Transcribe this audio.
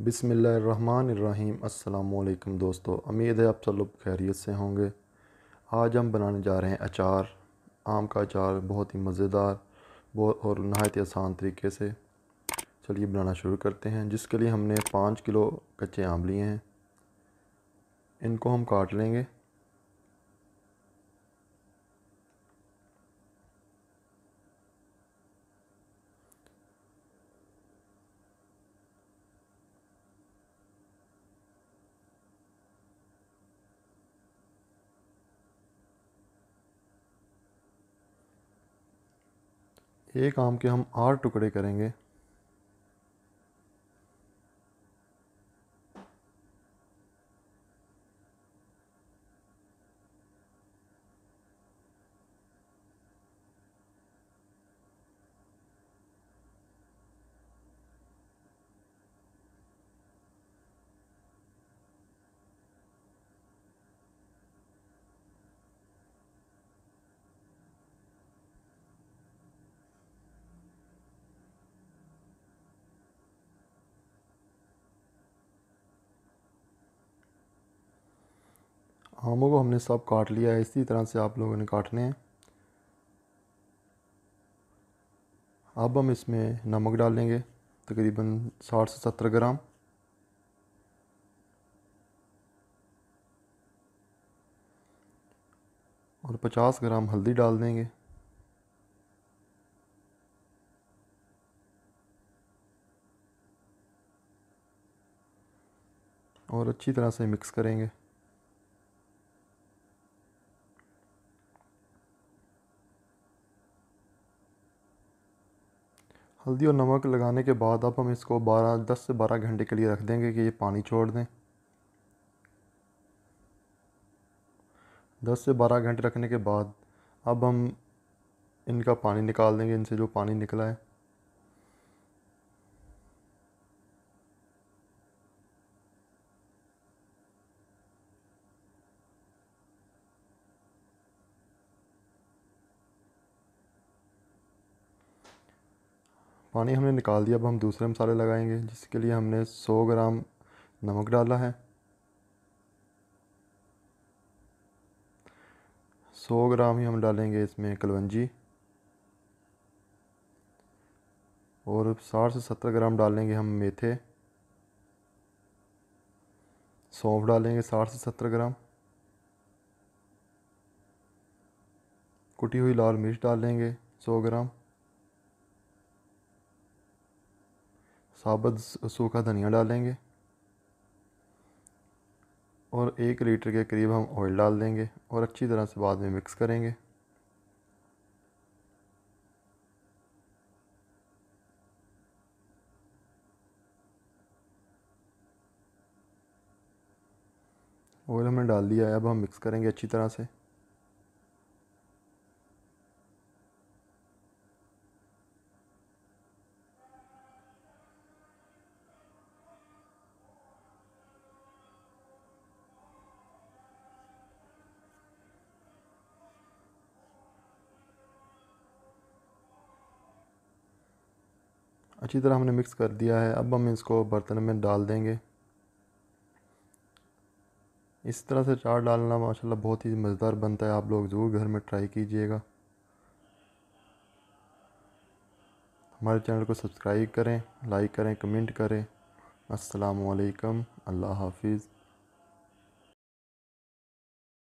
बिसमीम् अल्लाम दोस्तों उम्मीद है आप सब लोग खैरियत से होंगे आज हम बनाने जा रहे हैं अचार आम का अचार बहुत ही मज़ेदार बहुत और नहायत आसान तरीके से चलिए बनाना शुरू करते हैं जिसके लिए हमने पाँच किलो कच्चे आम लिए हैं इनको हम काट लेंगे एक आम के हम आठ टुकड़े करेंगे आमों को हमने सब काट लिया है इसी तरह से आप लोगों ने काटने हैं अब हम इसमें नमक डाल देंगे तकरीबन साठ से सत्तर ग्राम और पचास ग्राम हल्दी डाल देंगे और अच्छी तरह से मिक्स करेंगे हल्दी और नमक लगाने के बाद अब हम इसको 12 10 से 12 घंटे के लिए रख देंगे कि ये पानी छोड़ दें 10 से 12 घंटे रखने के बाद अब हम इनका पानी निकाल देंगे इनसे जो पानी निकला है पानी हमने निकाल दिया अब हम दूसरे मसाले लगाएंगे जिसके लिए हमने 100 ग्राम नमक डाला है 100 ग्राम ही हम डालेंगे इसमें कलवंजी और 60 से 70 ग्राम डालेंगे हम मेथे सौंफ डालेंगे 60 से 70 ग्राम कुटी हुई लाल मिर्च डालेंगे 100 ग्राम साबुत सूखा धनिया डालेंगे और एक लीटर के करीब हम ऑयल डाल देंगे और अच्छी तरह से बाद में मिक्स करेंगे ऑयल हमने डाल दिया है अब हम मिक्स करेंगे अच्छी तरह से अच्छी तरह हमने मिक्स कर दिया है अब हम इसको बर्तन में डाल देंगे इस तरह से चाट डालना माशाल्लाह बहुत ही मज़ेदार बनता है आप लोग ज़रूर घर में ट्राई कीजिएगा हमारे चैनल को सब्सक्राइब करें लाइक करें कमेंट करें अस्सलाम वालेकुम अल्लाह हाफिज़